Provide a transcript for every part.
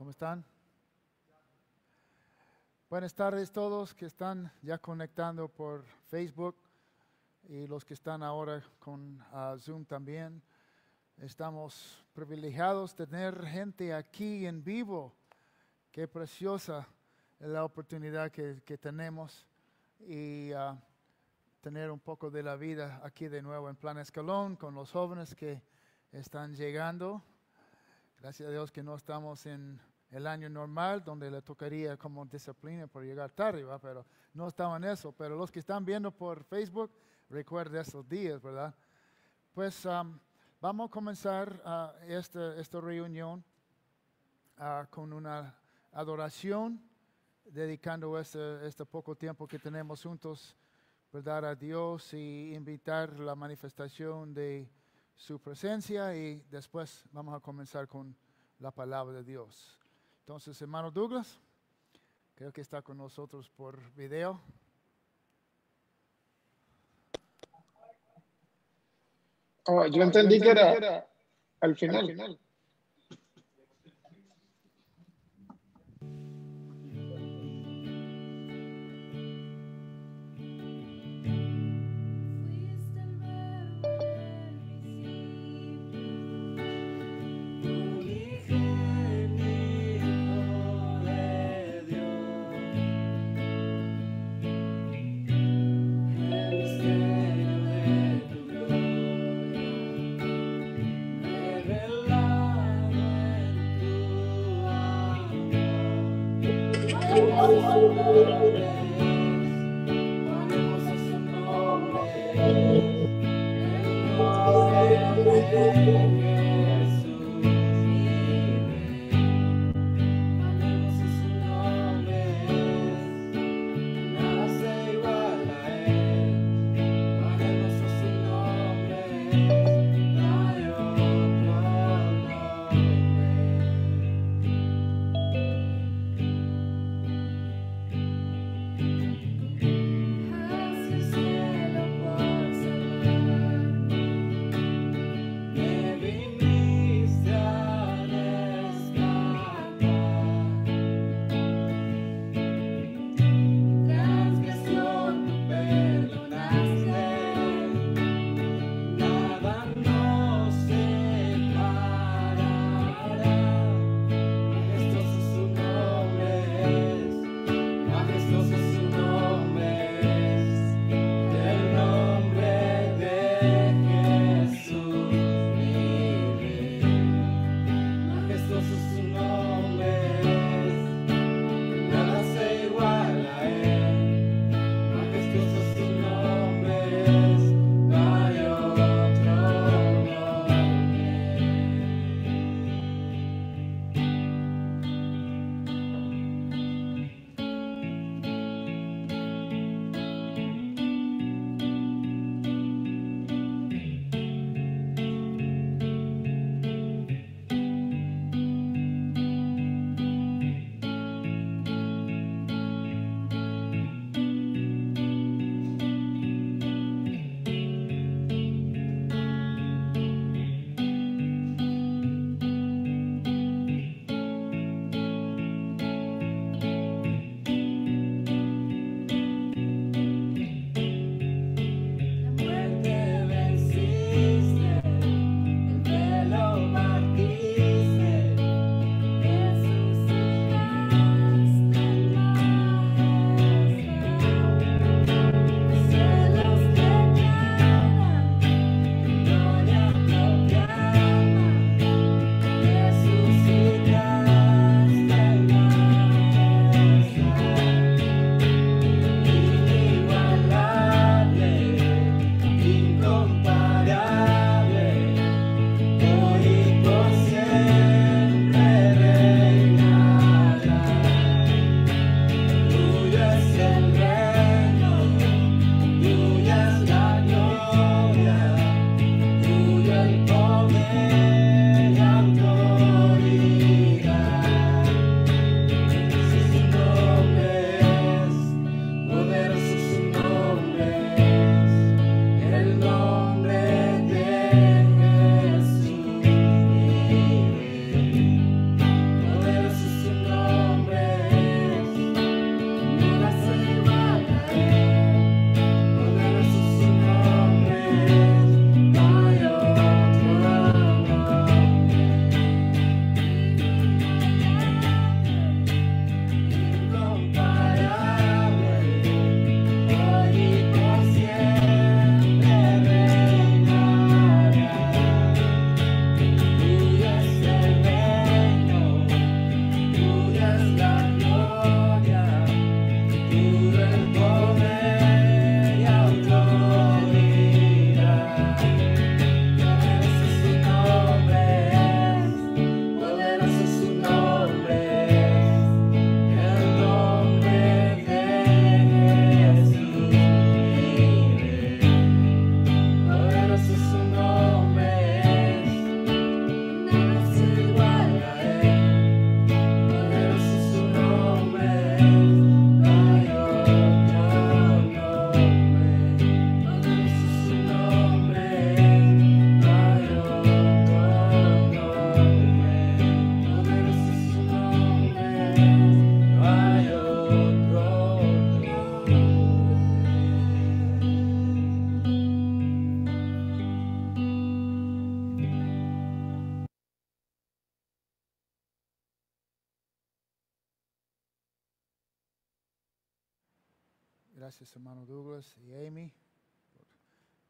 ¿Cómo están? Buenas tardes todos que están ya conectando por Facebook y los que están ahora con ah, Zoom también. Estamos privilegiados tener gente aquí en vivo. Qué preciosa la oportunidad que, tenemos y ah, tener un poco de la vida aquí de nuevo en Plan Escalón con los jóvenes que están llegando. Gracias a Dios que no estamos en el año normal, donde le tocaría como disciplina por llegar tarde, pero no estaba en eso. Pero los que están viendo por Facebook, recuerden esos días, ¿verdad? Pues um, vamos a comenzar uh, esta, esta, reunión uh, con una adoración, dedicando este, este, poco tiempo que tenemos juntos, ¿verdad? A Dios y invitar la manifestación de su presencia y después vamos a comenzar con la palabra de Dios. Entonces, hermano Douglas, creo que está con nosotros por video. Oh, yo entendí que era Al final.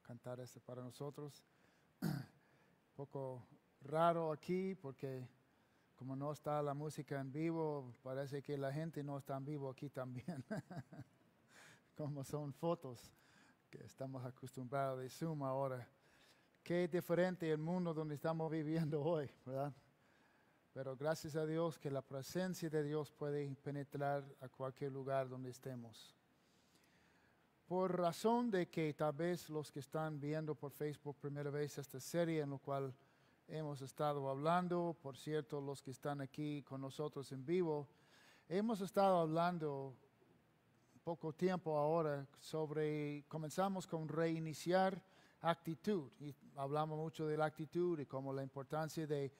cantar este para nosotros. Un poco raro aquí porque como no está la música en vivo, parece que la gente no está en vivo aquí también. como son fotos que estamos acostumbrados de Zoom ahora. Qué diferente el mundo donde estamos viviendo hoy, ¿verdad? Pero gracias a Dios que la presencia de Dios puede penetrar a cualquier lugar donde estemos por razón de que tal vez los que están viendo por Facebook primera vez esta serie en la cual hemos estado hablando, por cierto, los que están aquí con nosotros en vivo, hemos estado hablando poco tiempo ahora sobre, comenzamos con reiniciar actitud y hablamos mucho de la actitud y como la importancia de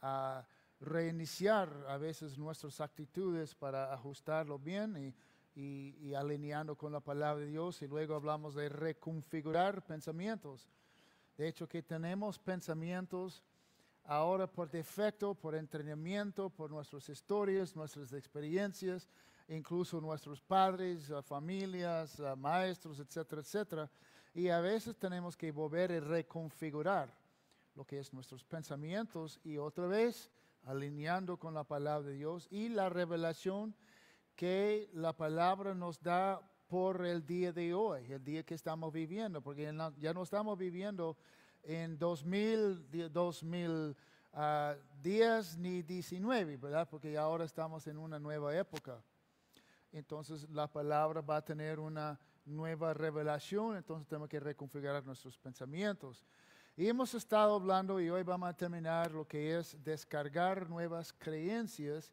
ah, reiniciar a veces nuestras actitudes para ajustarlo bien y y, alineando con la palabra de Dios. Y luego hablamos de reconfigurar pensamientos. De hecho, que tenemos pensamientos ahora por defecto, por entrenamiento, por nuestras historias, nuestras experiencias, incluso nuestros padres, familias, maestros, etcétera, etcétera. Y a veces tenemos que volver a reconfigurar lo que es nuestros pensamientos y otra vez alineando con la palabra de Dios y la revelación que la palabra nos da por el día de hoy, el día que estamos viviendo, porque ya no estamos viviendo en 2000, 2010 ah, ni 19, ¿verdad? Porque ahora estamos en una nueva época. Entonces la palabra va a tener una nueva revelación, entonces tenemos que reconfigurar nuestros pensamientos. Y hemos estado hablando y hoy vamos a terminar lo que es descargar nuevas creencias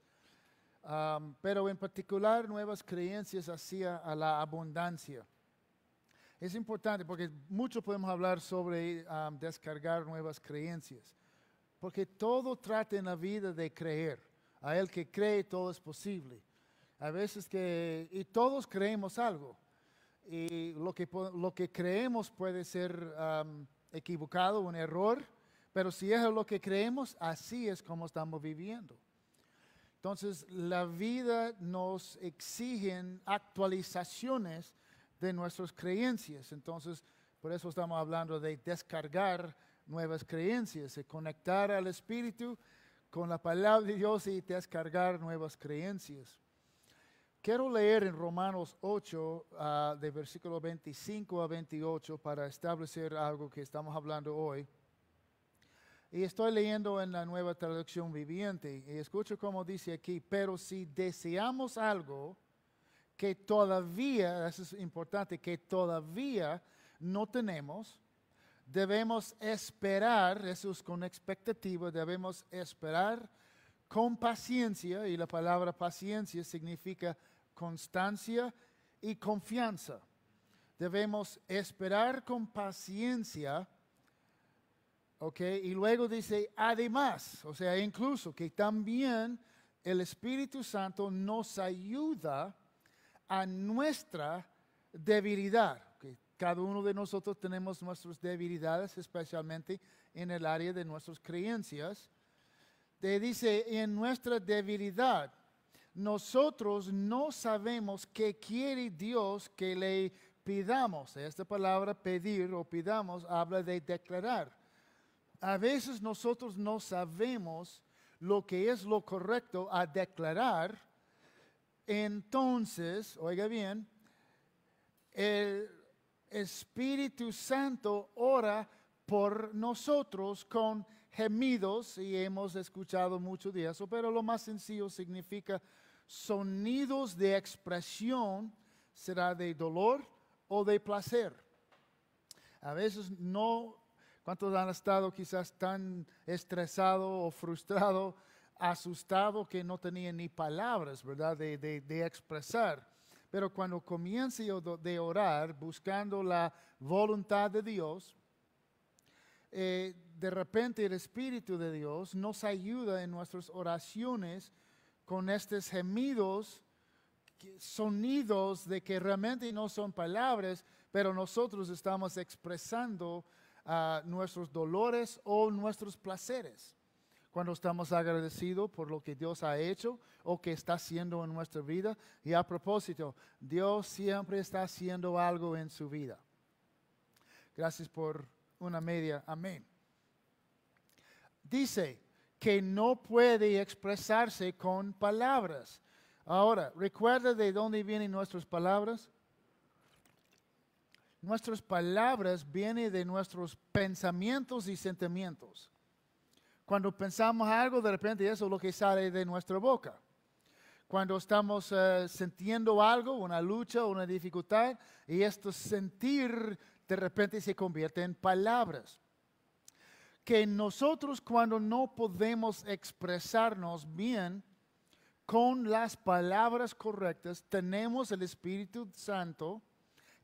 pero en particular nuevas creencias hacia a la abundancia. Es importante porque mucho podemos hablar sobre descargar nuevas creencias, porque todo trata en la vida de creer. A el que cree todo es posible. A veces que, y todos creemos algo, y lo que, lo que creemos puede ser equivocado, un error, pero si es lo que creemos, así es como estamos viviendo. Entonces, la vida nos exige actualizaciones de nuestras creencias. Entonces, por eso estamos hablando de descargar nuevas creencias, de conectar al Espíritu con la palabra de Dios y descargar nuevas creencias. Quiero leer en Romanos 8, ah, de versículo 25 a 28, para establecer algo que estamos hablando hoy. Y estoy leyendo en la nueva traducción viviente y escucho cómo dice aquí, pero si deseamos algo que todavía, eso es importante, que todavía no tenemos, debemos esperar, eso es con expectativa, debemos esperar con paciencia, y la palabra paciencia significa constancia y confianza. Debemos esperar con paciencia y luego dice, además, o sea, incluso que también el Espíritu Santo nos ayuda a nuestra debilidad. Cada uno de nosotros tenemos nuestras debilidades, especialmente en el área de nuestras creencias. Te dice, en nuestra debilidad, nosotros no sabemos qué quiere Dios que le pidamos. Esta palabra pedir o pidamos habla de declarar. A veces nosotros no sabemos lo que es lo correcto a declarar. Entonces, oiga bien, el Espíritu Santo ora por nosotros con gemidos, y hemos escuchado mucho de eso, pero lo más sencillo significa sonidos de expresión, será de dolor o de placer. A veces no ¿Cuántos han estado quizás tan estresado o frustrado, asustado que no tenían ni palabras, verdad, de, de, expresar? Pero cuando yo de orar buscando la voluntad de Dios, eh, de repente el Espíritu de Dios nos ayuda en nuestras oraciones con estos gemidos, sonidos de que realmente no son palabras, pero nosotros estamos expresando nuestros dolores o nuestros placeres. Cuando estamos agradecidos por lo que Dios ha hecho o que está haciendo en nuestra vida. Y a propósito, Dios siempre está haciendo algo en su vida. Gracias por una media. Amén. Dice que no puede expresarse con palabras. Ahora, ¿recuerda de dónde vienen nuestras palabras? nuestras palabras vienen de nuestros pensamientos y sentimientos. Cuando pensamos algo, de repente eso es lo que sale de nuestra boca. Cuando estamos eh, sintiendo algo, una lucha, una dificultad, y esto sentir de repente se convierte en palabras. Que nosotros cuando no podemos expresarnos bien con las palabras correctas, tenemos el Espíritu Santo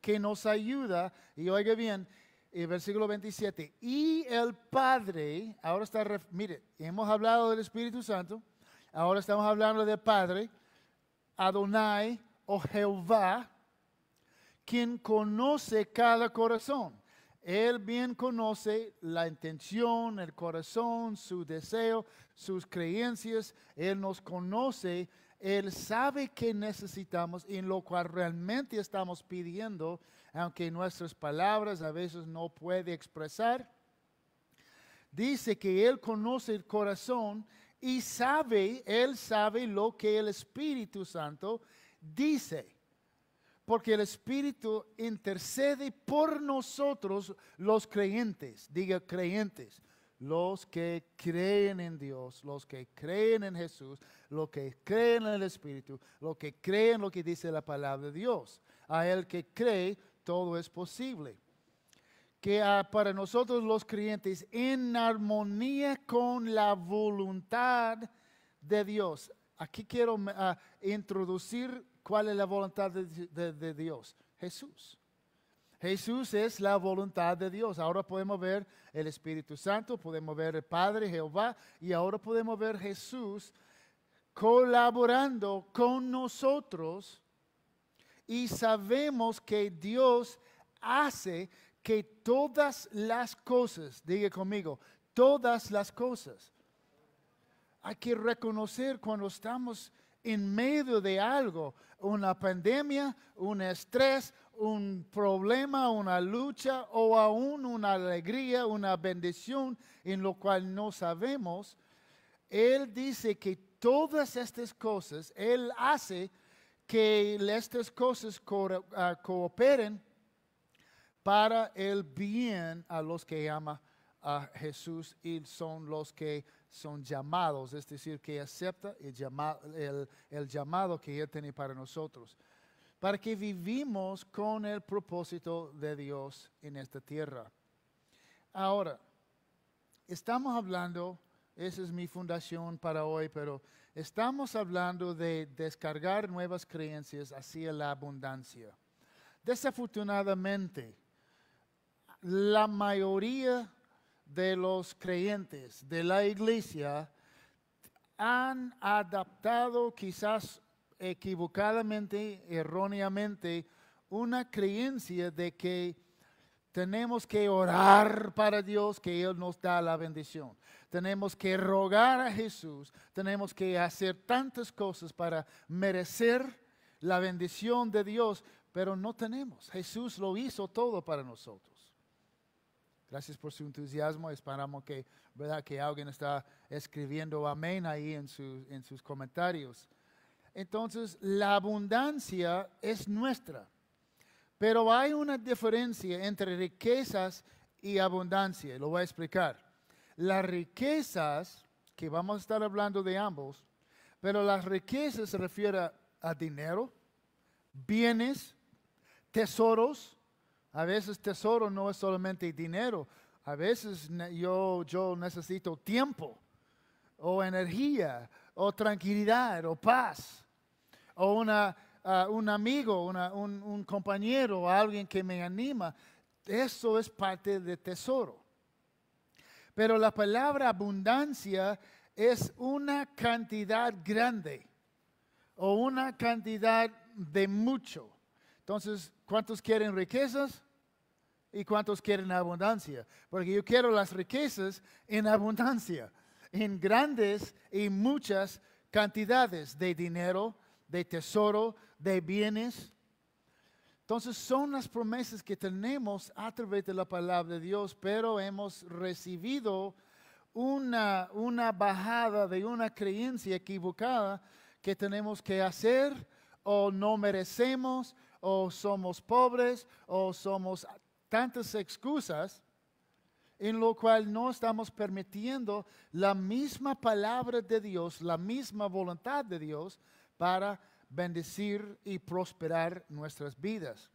que nos ayuda, y oiga bien, el eh, versículo 27, y el Padre, ahora está, mire, hemos hablado del Espíritu Santo, ahora estamos hablando del Padre, Adonai o Jehová, quien conoce cada corazón. Él bien conoce la intención, el corazón, su deseo, sus creencias. Él nos conoce él sabe que necesitamos y en lo cual realmente estamos pidiendo, aunque nuestras palabras a veces no puede expresar. Dice que Él conoce el corazón y sabe, Él sabe lo que el Espíritu Santo dice. Porque el Espíritu intercede por nosotros los creyentes, diga creyentes los que creen en Dios, los que creen en Jesús, los que creen en el Espíritu, los que creen lo que dice la palabra de Dios. A él que cree, todo es posible. Que para nosotros los creyentes, en armonía con la voluntad de Dios. Aquí quiero ah, introducir cuál es la voluntad de Dios. Jesús. Jesús es la voluntad de Dios. Ahora podemos ver el Espíritu Santo, podemos ver el Padre Jehová y ahora podemos ver Jesús colaborando con nosotros y sabemos que Dios hace que todas las cosas, diga conmigo, todas las cosas. Hay que reconocer cuando estamos en medio de algo, una pandemia, un estrés, un problema, una lucha o aún una alegría, una bendición en lo cual no sabemos, Él dice que todas estas cosas, Él hace que estas cosas ah, cooperen para el bien a los que ama a Jesús y son los que son llamados, es decir, que acepta el, el, el llamado que Él tiene para nosotros para que vivimos con el propósito de Dios en esta tierra. Ahora, estamos hablando, esa es mi fundación para hoy, pero estamos hablando de descargar nuevas creencias hacia la abundancia. Desafortunadamente, la mayoría de los creyentes de la iglesia han adaptado quizás equivocadamente, erróneamente, una creencia de que tenemos que orar para Dios, que Él nos da la bendición. Tenemos que rogar a Jesús, tenemos que hacer tantas cosas para merecer la bendición de Dios, pero no tenemos. Jesús lo hizo todo para nosotros. Gracias por su entusiasmo. Esperamos que, ¿verdad? que alguien está escribiendo amén ahí en, en sus comentarios. Entonces, la abundancia es nuestra. Pero hay una diferencia entre riquezas y abundancia. Lo voy a explicar. Las riquezas, que vamos a estar hablando de ambos, pero las riquezas se refiere a dinero, bienes, tesoros. A veces tesoro no es solamente dinero. A veces yo, yo necesito tiempo o energía o tranquilidad o paz o una, ah, un amigo, un, un, compañero, o alguien que me anima. Eso es parte del tesoro. Pero la palabra abundancia es una cantidad grande o una cantidad de mucho. Entonces, ¿cuántos quieren riquezas? ¿Y cuántos quieren abundancia? Porque yo quiero las riquezas en abundancia, en grandes y muchas cantidades de dinero, de tesoro, de bienes. Entonces son las promesas que tenemos a través de la palabra de Dios, pero hemos recibido una, una bajada de una creencia equivocada que tenemos que hacer o no merecemos o somos pobres o somos tantas excusas en lo cual no estamos permitiendo la misma palabra de Dios, la misma voluntad de Dios, para bendecir y prosperar nuestras vidas.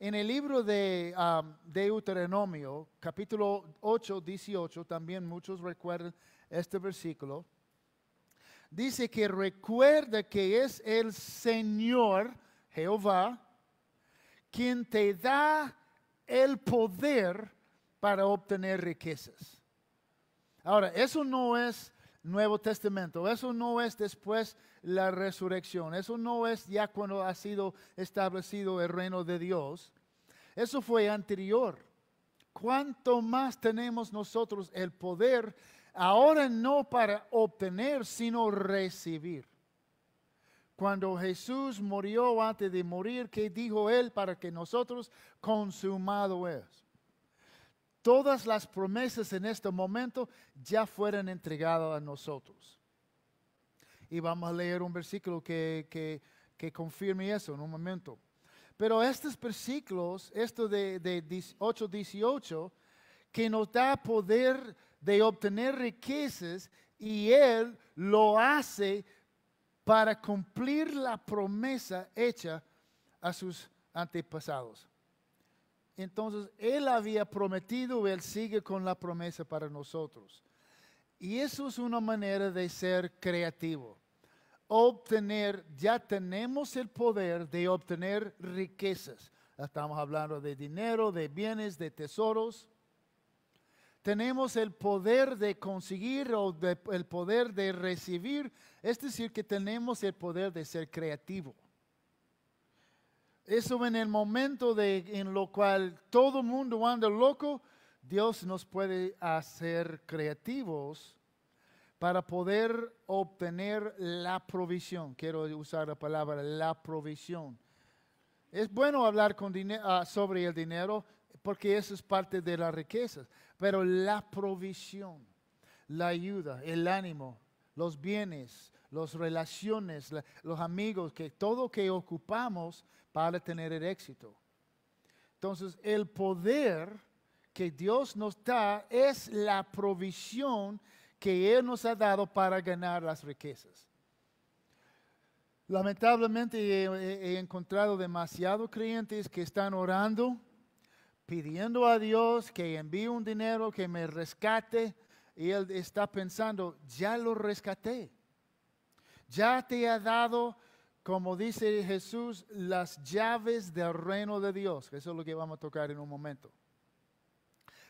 En el libro de um, Deuteronomio, capítulo 8, 18, también muchos recuerdan este versículo, dice que recuerda que es el Señor Jehová quien te da el poder para obtener riquezas. Ahora, eso no es Nuevo Testamento. Eso no es después la resurrección. Eso no es ya cuando ha sido establecido el reino de Dios. Eso fue anterior. Cuanto más tenemos nosotros el poder, ahora no para obtener, sino recibir. Cuando Jesús murió antes de morir, ¿qué dijo él para que nosotros consumado es? todas las promesas en este momento ya fueron entregadas a nosotros. Y vamos a leer un versículo que, que, confirme eso en un momento. Pero estos versículos, esto de, de que nos da poder de obtener riquezas y Él lo hace para cumplir la promesa hecha a sus antepasados. Entonces, Él había prometido, Él sigue con la promesa para nosotros. Y eso es una manera de ser creativo. Obtener, ya tenemos el poder de obtener riquezas. Estamos hablando de dinero, de bienes, de tesoros. Tenemos el poder de conseguir o el poder de recibir. Es decir, que tenemos el poder de ser creativo. Eso en el momento de, en lo cual todo el mundo anda loco, Dios nos puede hacer creativos para poder obtener la provisión. Quiero usar la palabra la provisión. Es bueno hablar con ah, sobre el dinero porque eso es parte de las riquezas, pero la provisión, la ayuda, el ánimo, los bienes, las relaciones, los amigos, que todo que ocupamos para tener el éxito. Entonces, el poder que Dios nos da es la provisión que Él nos ha dado para ganar las riquezas. Lamentablemente he, encontrado demasiados creyentes que están orando, pidiendo a Dios que envíe un dinero, que me rescate, y Él está pensando, ya lo rescaté. Ya te ha dado, como dice Jesús, las llaves del reino de Dios. Eso es lo que vamos a tocar en un momento.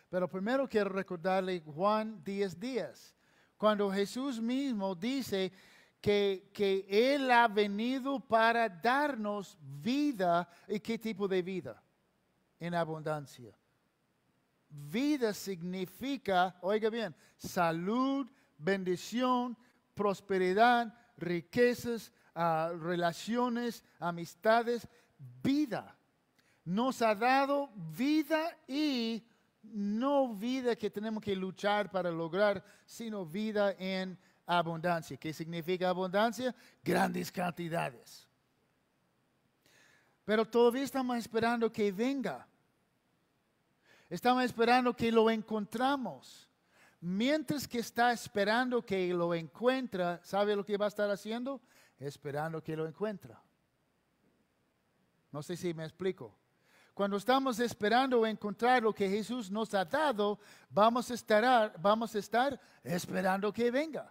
Pero primero quiero recordarle Juan 10 días, cuando Jesús mismo dice que, que Él ha venido para darnos vida. ¿Y qué tipo de vida? En abundancia. Vida significa, oiga bien, salud, bendición, prosperidad, riquezas, relaciones, amistades, vida. Nos ha dado vida y no vida que tenemos que luchar para lograr, sino vida en abundancia. ¿Qué significa abundancia? Grandes cantidades. Pero todavía estamos esperando que venga. Estamos esperando que lo encontremos mientras que está esperando que lo encuentra, ¿sabe lo que va a estar haciendo? Esperando que lo encuentra. No sé si me explico. Cuando estamos esperando encontrar lo que Jesús nos ha dado, vamos a estar, vamos a estar esperando que venga.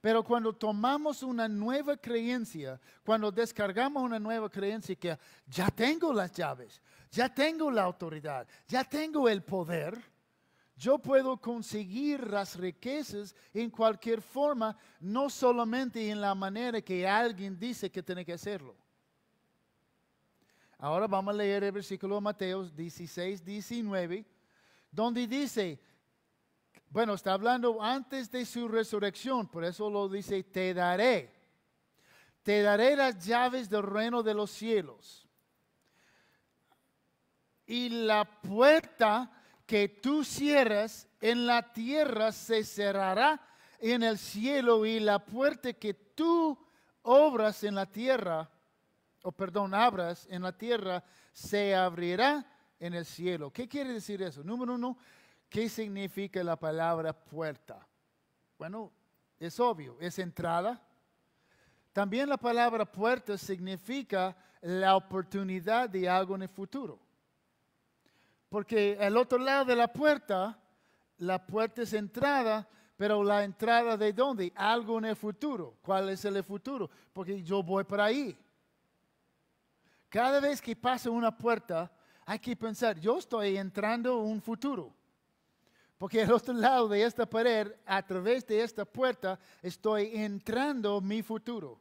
Pero cuando tomamos una nueva creencia, cuando descargamos una nueva creencia que ya tengo las llaves, ya tengo la autoridad, ya tengo el poder, yo puedo conseguir las riquezas en cualquier forma, no solamente en la manera que alguien dice que tiene que hacerlo. Ahora vamos a leer el versículo de Mateo 16, 19, donde dice, bueno, está hablando antes de su resurrección, por eso lo dice, te daré, te daré las llaves del reino de los cielos. Y la puerta que tú cierras en la tierra se cerrará en el cielo y la puerta que tú obras en la tierra, o perdón, abras en la tierra, se abrirá en el cielo. ¿Qué quiere decir eso? Número uno, ¿qué significa la palabra puerta? Bueno, es obvio, es entrada. También la palabra puerta significa la oportunidad de algo en el futuro. Porque al otro lado de la puerta, la puerta es entrada, pero la entrada de dónde? Algo en el futuro. ¿Cuál es el futuro? Porque yo voy por ahí. Cada vez que pasa una puerta, hay que pensar, yo estoy entrando un futuro. Porque al otro lado de esta pared, a través de esta puerta, estoy entrando mi futuro.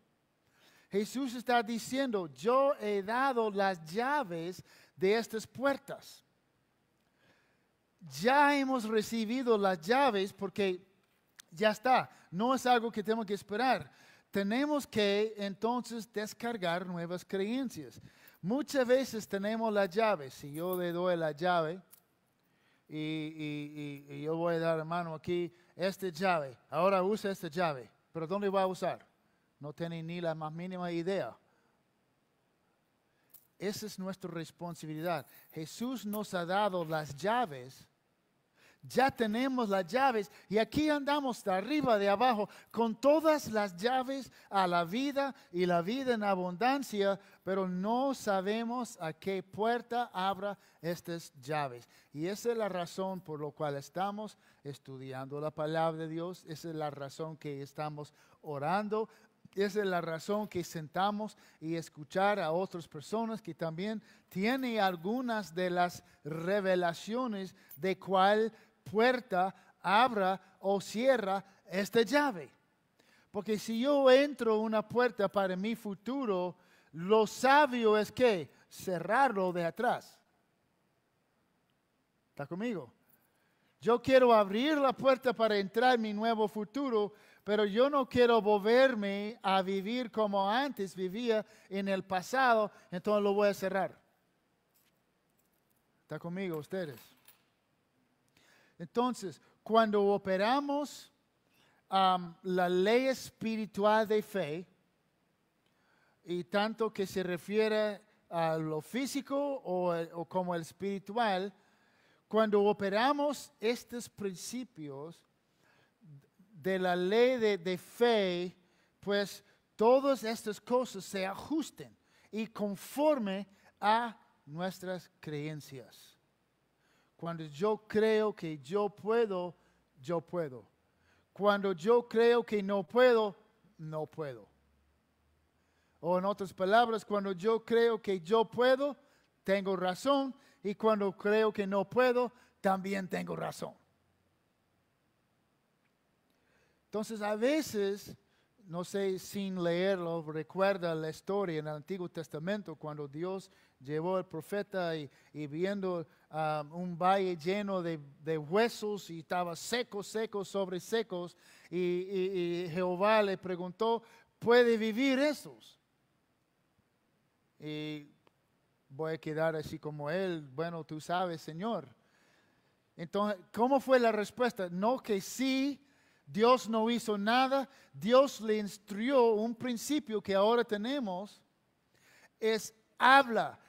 Jesús está diciendo, yo he dado las llaves de estas puertas ya hemos recibido las llaves porque ya está, no es algo que tenemos que esperar. Tenemos que entonces descargar nuevas creencias. Muchas veces tenemos las llaves. Si yo le doy la llave y, yo voy a dar mano aquí, esta llave, ahora usa esta llave, pero ¿dónde va a usar? No tiene ni la más mínima idea. Esa es nuestra responsabilidad. Jesús nos ha dado las llaves. Ya tenemos las llaves y aquí andamos de arriba, de abajo, con todas las llaves a la vida y la vida en abundancia, pero no sabemos a qué puerta abra estas llaves. Y esa es la razón por la cual estamos estudiando la palabra de Dios, esa es la razón que estamos orando, esa es la razón que sentamos y escuchar a otras personas que también tienen algunas de las revelaciones de cuál puerta abra o cierra esta llave. Porque si yo entro una puerta para mi futuro, lo sabio es que cerrarlo de atrás. ¿Está conmigo? Yo quiero abrir la puerta para entrar en mi nuevo futuro, pero yo no quiero volverme a vivir como antes vivía en el pasado, entonces lo voy a cerrar. ¿Está conmigo ustedes? Entonces, cuando operamos um, la ley espiritual de fe, y tanto que se refiere a lo físico o, o como el espiritual, cuando operamos estos principios de la ley de, fe, pues todas estas cosas se ajusten y conforme a nuestras creencias. Cuando yo creo que yo puedo, yo puedo. Cuando yo creo que no puedo, no puedo. O en otras palabras, cuando yo creo que yo puedo, tengo razón y cuando creo que no puedo, también tengo razón. Entonces a veces, no sé, sin leerlo, recuerda la historia en el Antiguo Testamento cuando Dios llevó al profeta y, viendo ah, un valle lleno de, huesos y estaba seco, seco sobre secos y, Jehová le preguntó, ¿puede vivir esos? Y voy a quedar así como él, bueno, tú sabes, Señor. Entonces, ¿cómo fue la respuesta? No que sí, Dios no hizo nada, Dios le instruyó un principio que ahora tenemos, es habla,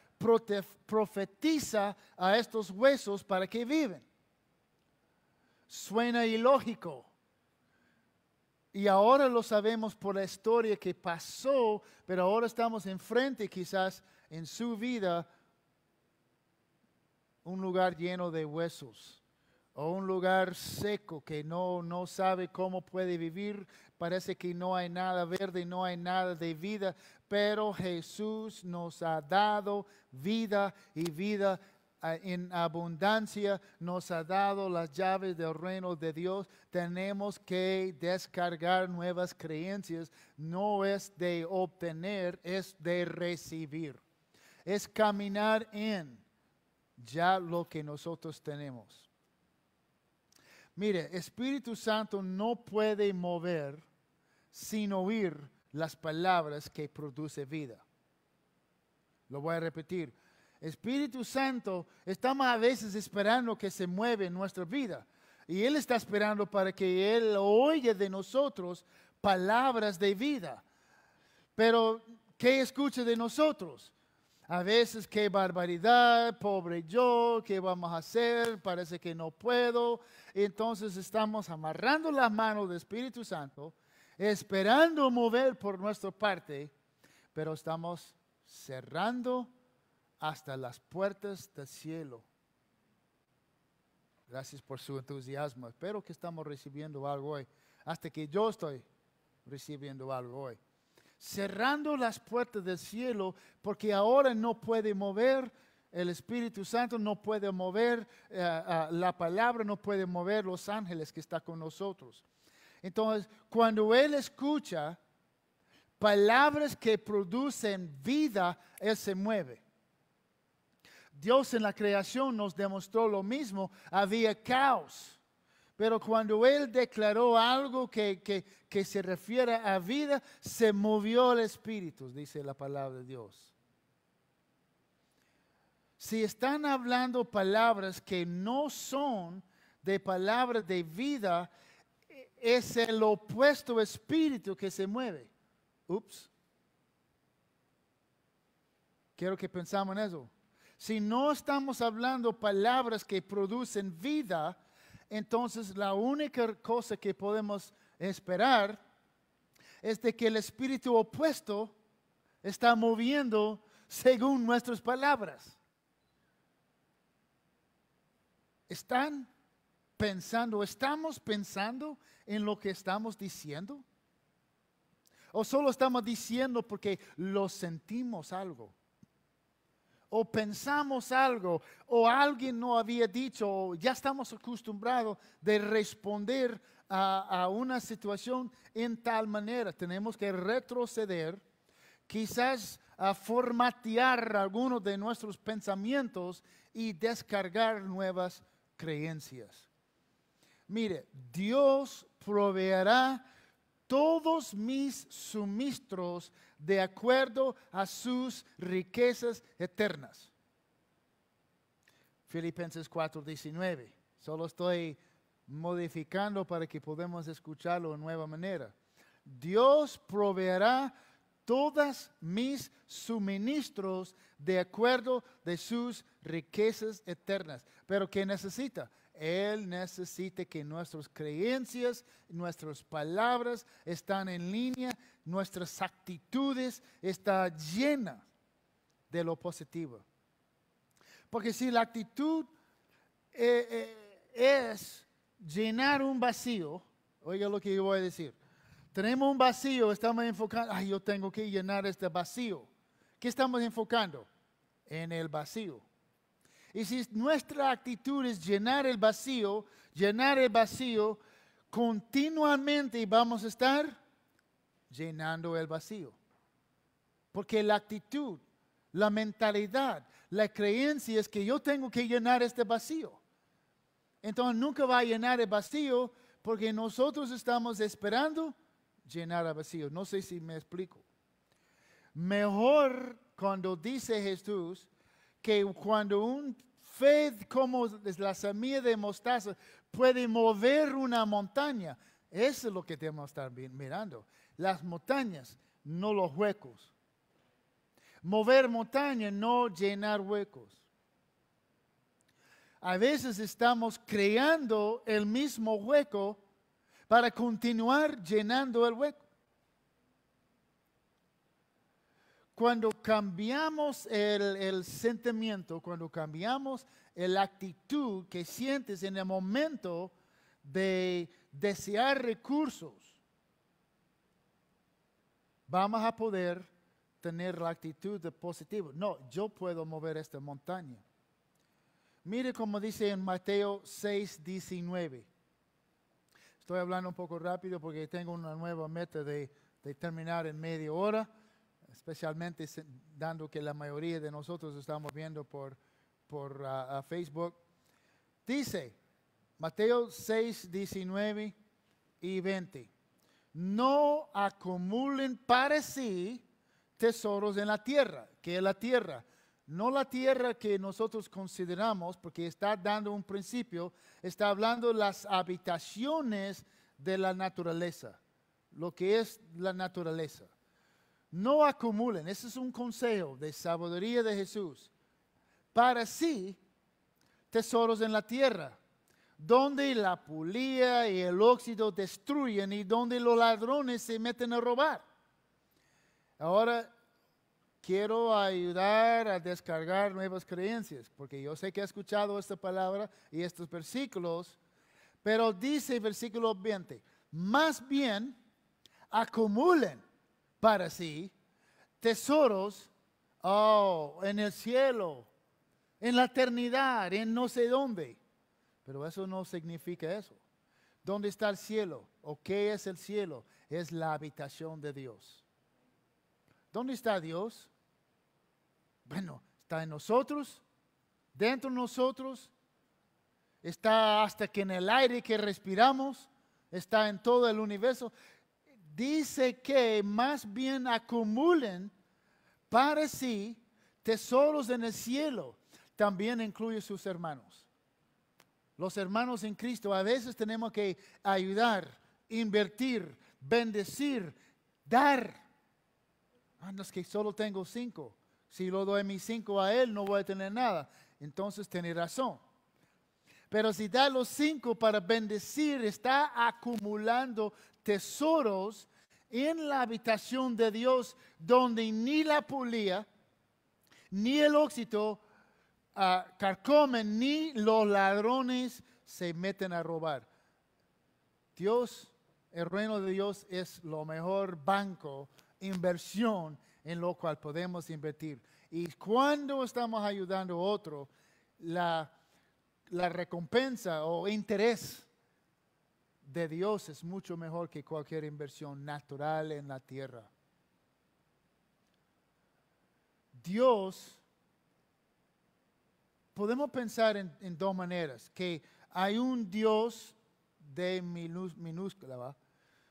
profetiza a estos huesos para que viven. Suena ilógico. Y ahora lo sabemos por la historia que pasó, pero ahora estamos enfrente quizás en su vida un lugar lleno de huesos o un lugar seco que no, no sabe cómo puede vivir, parece que no hay nada verde, no hay nada de vida, pero Jesús nos ha dado vida y vida ah, en abundancia, nos ha dado las llaves del reino de Dios, tenemos que descargar nuevas creencias, no es de obtener, es de recibir es caminar en ya lo que nosotros tenemos. Mire, Espíritu Santo no puede mover sin oír las palabras que produce vida. Lo voy a repetir. Espíritu Santo, estamos a veces esperando que se mueva en nuestra vida. Y Él está esperando para que Él oye de nosotros palabras de vida. Pero, ¿qué escucha de nosotros? A veces, qué barbaridad, pobre yo, ¿qué vamos a hacer? Parece que no puedo. Entonces estamos amarrando las manos del Espíritu Santo, esperando mover por nuestra parte, pero estamos cerrando hasta las puertas del cielo. Gracias por su entusiasmo. Espero que estamos recibiendo algo hoy. Hasta que yo estoy recibiendo algo hoy cerrando las puertas del cielo, porque ahora no puede mover el Espíritu Santo, no puede mover eh, la palabra, no puede mover los ángeles que está con nosotros. Entonces, cuando Él escucha palabras que producen vida, Él se mueve. Dios en la creación nos demostró lo mismo, había caos pero cuando él declaró algo que, se refiere a vida, se movió el espíritu, dice la palabra de Dios. Si están hablando palabras que no son de palabras de vida, es el opuesto espíritu que se mueve. Ups. Quiero que pensamos en eso. Si no estamos hablando palabras que producen vida, entonces la única cosa que podemos esperar es de que el espíritu opuesto está moviendo según nuestras palabras. ¿Están pensando, estamos pensando en lo que estamos diciendo? ¿O solo estamos diciendo porque lo sentimos algo? o pensamos algo o alguien no había dicho o ya estamos acostumbrados de responder a, una situación en tal manera. Tenemos que retroceder, quizás a formatear algunos de nuestros pensamientos y descargar nuevas creencias. Mire, Dios proveerá todos mis suministros de acuerdo a sus riquezas eternas. Filipenses 4:19. Solo estoy modificando para que podamos escucharlo de nueva manera. Dios proveerá todos mis suministros de acuerdo de sus riquezas eternas. Pero ¿qué necesita? Él necesita que nuestras creencias, nuestras palabras están en línea, nuestras actitudes están llenas de lo positivo. Porque si la actitud eh, eh, es llenar un vacío, oiga lo que yo voy a decir, tenemos un vacío, estamos enfocando, yo tengo que llenar este vacío. ¿Qué estamos enfocando? En el vacío. Y si nuestra actitud es llenar el vacío, llenar el vacío, continuamente vamos a estar llenando el vacío. Porque la actitud, la mentalidad, la creencia es que yo tengo que llenar este vacío. Entonces nunca va a llenar el vacío porque nosotros estamos esperando llenar el vacío. No sé si me explico. Mejor cuando dice Jesús que cuando un fe como la semilla de mostaza puede mover una montaña. Eso es lo que que estar mirando. Las montañas, no los huecos. Mover montaña, no llenar huecos. A veces estamos creando el mismo hueco para continuar llenando el hueco. cuando cambiamos el, sentimiento, cuando cambiamos la actitud que sientes en el momento de desear recursos, vamos a poder tener la actitud de positivo. No, yo puedo mover esta montaña. Mire como dice en Mateo 6, 19. Estoy hablando un poco rápido porque tengo una nueva meta de terminar en media hora especialmente dando que la mayoría de nosotros estamos viendo por, por ah, Facebook. Dice Mateo 6, 19 y 20, no acumulen para sí tesoros en la tierra, que es la tierra, no la tierra que nosotros consideramos, porque está dando un principio, está hablando las habitaciones de la naturaleza, lo que es la naturaleza. No acumulen, ese es un consejo de sabiduría de Jesús, para sí tesoros en la tierra, donde la pulía y el óxido destruyen y donde los ladrones se meten a robar. Ahora quiero ayudar a descargar nuevas creencias, porque yo sé que he escuchado esta palabra y estos versículos, pero dice el versículo 20, más bien acumulen para sí, tesoros oh, en el cielo, en la eternidad, en no sé dónde. Pero eso no significa eso. ¿Dónde está el cielo? ¿O qué es el cielo? Es la habitación de Dios. ¿Dónde está Dios? Bueno, está en nosotros, dentro de nosotros, está hasta que en el aire que respiramos, está en todo el universo dice que más bien acumulen para sí tesoros en el cielo. También incluye sus hermanos. Los hermanos en Cristo a veces tenemos que ayudar, invertir, bendecir, dar. Ah, no es que solo tengo cinco. Si lo doy mis cinco a él, no voy a tener nada. Entonces tiene razón. Pero si da los cinco para bendecir, está acumulando tesoros en la habitación de Dios donde ni la pulía, ni el óxido ah, carcomen, ni los ladrones se meten a robar. Dios, el reino de Dios es lo mejor banco, inversión en lo cual podemos invertir. Y cuando estamos ayudando a otro, la recompensa o interés de Dios es mucho mejor que cualquier inversión natural en la tierra. Dios, podemos pensar en, dos maneras, que hay un Dios de minúscula,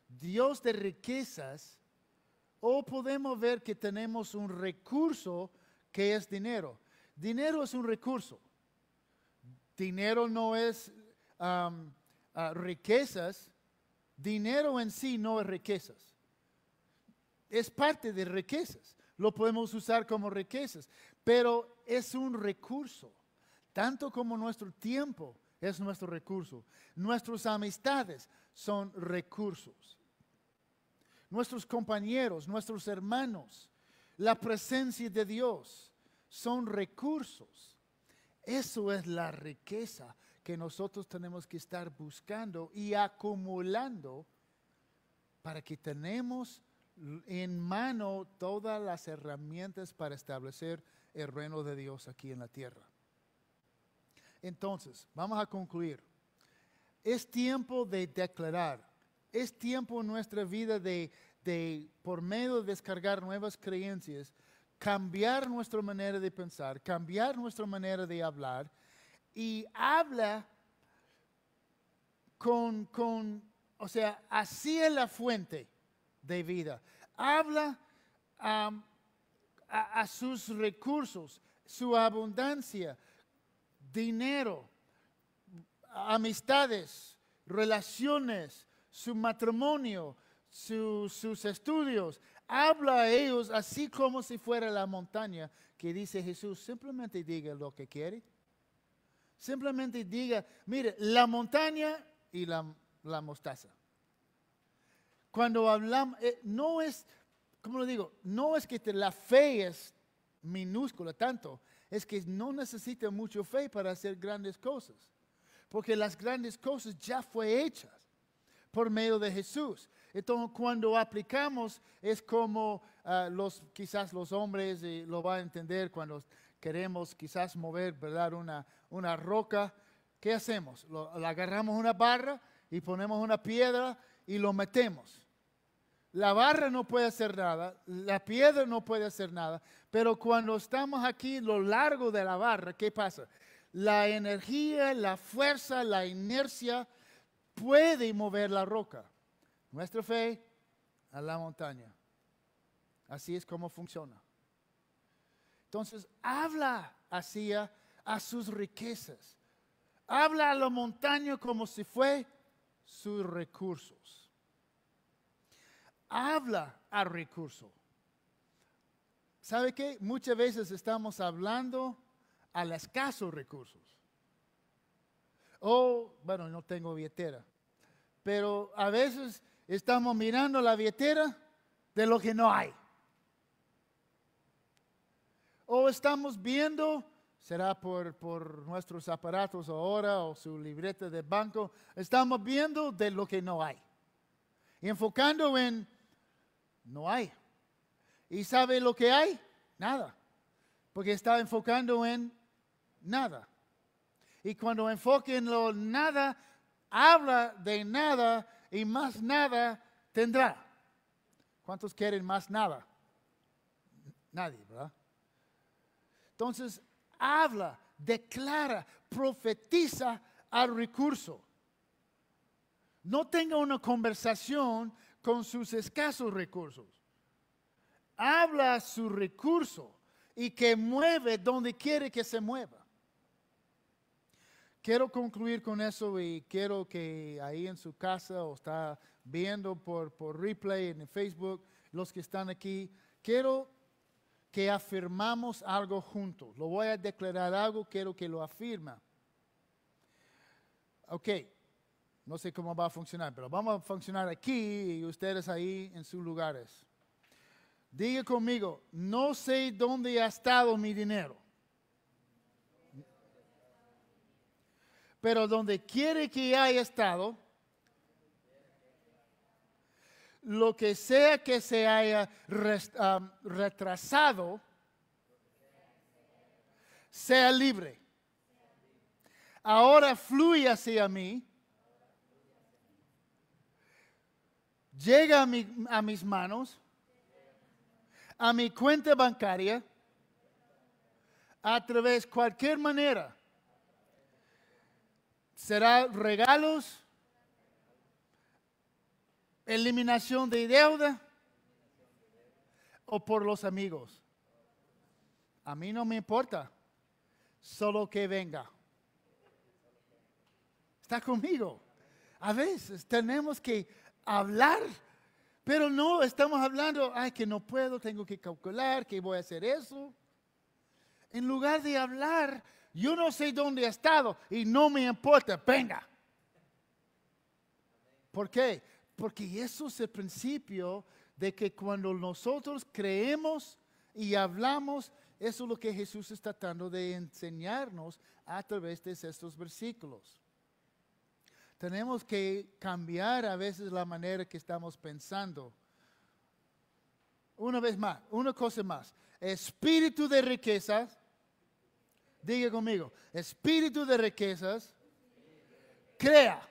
Dios de riquezas, o podemos ver que tenemos un recurso que es dinero. Dinero es un recurso. Dinero no es Ah, riquezas, dinero en sí no es riquezas. Es parte de riquezas. Lo podemos usar como riquezas, pero es un recurso. Tanto como nuestro tiempo es nuestro recurso. Nuestras amistades son recursos. Nuestros compañeros, nuestros hermanos, la presencia de Dios son recursos. Eso es la riqueza que nosotros tenemos que estar buscando y acumulando para que tenemos en mano todas las herramientas para establecer el reino de Dios aquí en la tierra. Entonces, vamos a concluir. Es tiempo de declarar, es tiempo en nuestra vida de, de por medio de descargar nuevas creencias, cambiar nuestra manera de pensar, cambiar nuestra manera de hablar y habla con, o sea, así es la fuente de vida. Habla a, sus recursos, su abundancia, dinero, amistades, relaciones, su matrimonio, sus estudios. Habla a ellos así como si fuera la montaña que dice Jesús, simplemente diga lo que quiere Simplemente diga, mire, la montaña y la, mostaza. Cuando hablamos, eh, no es, ¿cómo lo digo? No es que te, la fe es minúscula tanto, es que no necesita mucho fe para hacer grandes cosas, porque las grandes cosas ya fue hechas por medio de Jesús. Entonces, cuando aplicamos, es como ah, los, quizás los hombres eh, lo van a entender cuando queremos quizás mover, ¿verdad? Una, roca. ¿Qué hacemos? agarramos una barra y ponemos una piedra y lo metemos. La barra no puede hacer nada, la piedra no puede hacer nada, pero cuando estamos aquí, lo largo de la barra, ¿qué pasa? La energía, la fuerza, la inercia puede mover la roca. Nuestra fe a la montaña. Así es como funciona. Entonces, habla así a sus riquezas. Habla a la montaña como si fue sus recursos. Habla al recurso. ¿Sabe qué? Muchas veces estamos hablando a los escasos recursos. O, bueno, no tengo billetera. Pero a veces estamos mirando la billetera de lo que no hay o estamos viendo, será por, nuestros aparatos ahora o su libreta de banco, estamos viendo de lo que no hay. Y enfocando en, no hay. ¿Y sabe lo que hay? Nada. Porque está enfocando en nada. Y cuando enfoca en lo nada, habla de nada y más nada tendrá. ¿Cuántos quieren más nada? Nadie, ¿verdad? Entonces, habla, declara, profetiza al recurso. No tenga una conversación con sus escasos recursos. Habla su recurso y que mueve donde quiere que se mueva. Quiero concluir con eso y quiero que ahí en su casa o está viendo por, por replay en Facebook, los que están aquí, quiero que afirmamos algo juntos. Lo voy a declarar algo, quiero que lo afirma. Ok, no sé cómo va a funcionar, pero vamos a funcionar aquí y ustedes ahí en sus lugares. Diga conmigo, no sé dónde ha estado mi dinero. Pero donde quiere que haya estado, lo que sea que se haya retrasado, sea libre. Ahora fluye hacia mí. Llega a, a mis manos, a mi cuenta bancaria, a través de cualquier manera. Será regalos, eliminación de deuda o por los amigos. A mí no me importa, solo que venga. Está conmigo. A veces tenemos que hablar, pero no estamos hablando, ay, que no puedo, tengo que calcular, que voy a hacer eso. En lugar de hablar, yo no sé dónde he estado y no me importa, venga. ¿Por qué? Porque eso es el principio de que cuando nosotros creemos y hablamos, eso es lo que Jesús está tratando de enseñarnos a través de estos versículos. Tenemos que cambiar a veces la manera que estamos pensando. Una vez más, una cosa más. Espíritu de riquezas. Diga conmigo, espíritu de riquezas. Crea.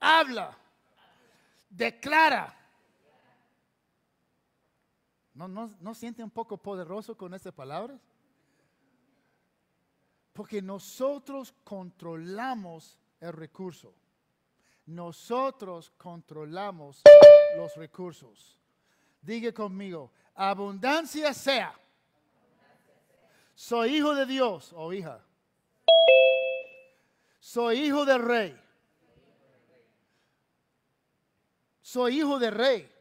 Habla declara. ¿No, no, siente un poco poderoso con estas palabras? Porque nosotros controlamos el recurso. Nosotros controlamos los recursos. Diga conmigo, abundancia sea. Soy hijo de Dios o hija. Soy hijo del rey. soy hijo de rey.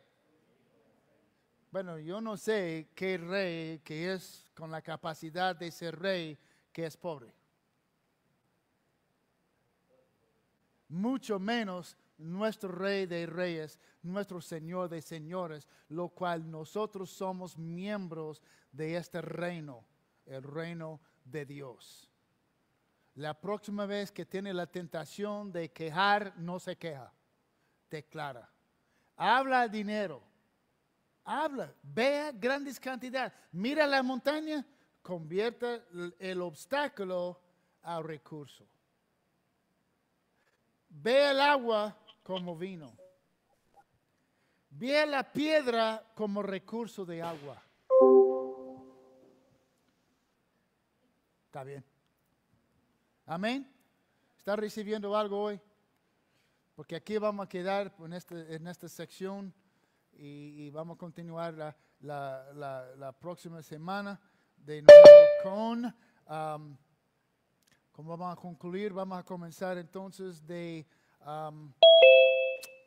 Bueno, yo no sé qué rey que es con la capacidad de ser rey que es pobre. Mucho menos nuestro rey de reyes, nuestro señor de señores, lo cual nosotros somos miembros de este reino, el reino de Dios. La próxima vez que tiene la tentación de quejar, no se queja, declara habla dinero, habla, vea grandes cantidades, mira la montaña, convierta el obstáculo a recurso. Ve el agua como vino. Ve la piedra como recurso de agua. Está bien. Amén. ¿Está recibiendo algo hoy? porque aquí vamos a quedar en, este, esta sección y, vamos a continuar la, la, próxima semana de nuevo con, Como um, ¿cómo vamos a concluir? Vamos a comenzar entonces de um,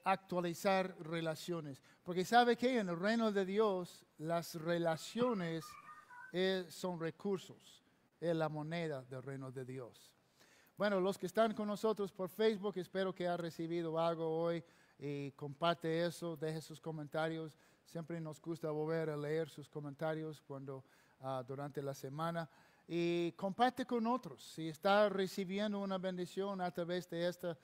actualizar relaciones, porque sabe que en el reino de Dios las relaciones eh, son recursos, es la moneda del reino de Dios. Bueno, los que están con nosotros por Facebook, espero que haya recibido algo hoy y comparte eso, deje sus comentarios. Siempre nos gusta volver a leer sus comentarios cuando ah, durante la semana y comparte con otros. Si está recibiendo una bendición a través de este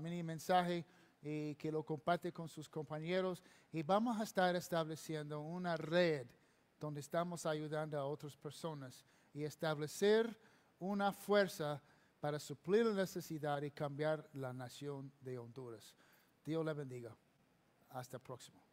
mini mensaje y que lo comparte con sus compañeros y vamos a estar estableciendo una red donde estamos ayudando a otras personas y establecer una fuerza para suplir la necesidad y cambiar la nación de Honduras. Dios la bendiga. Hasta el próximo.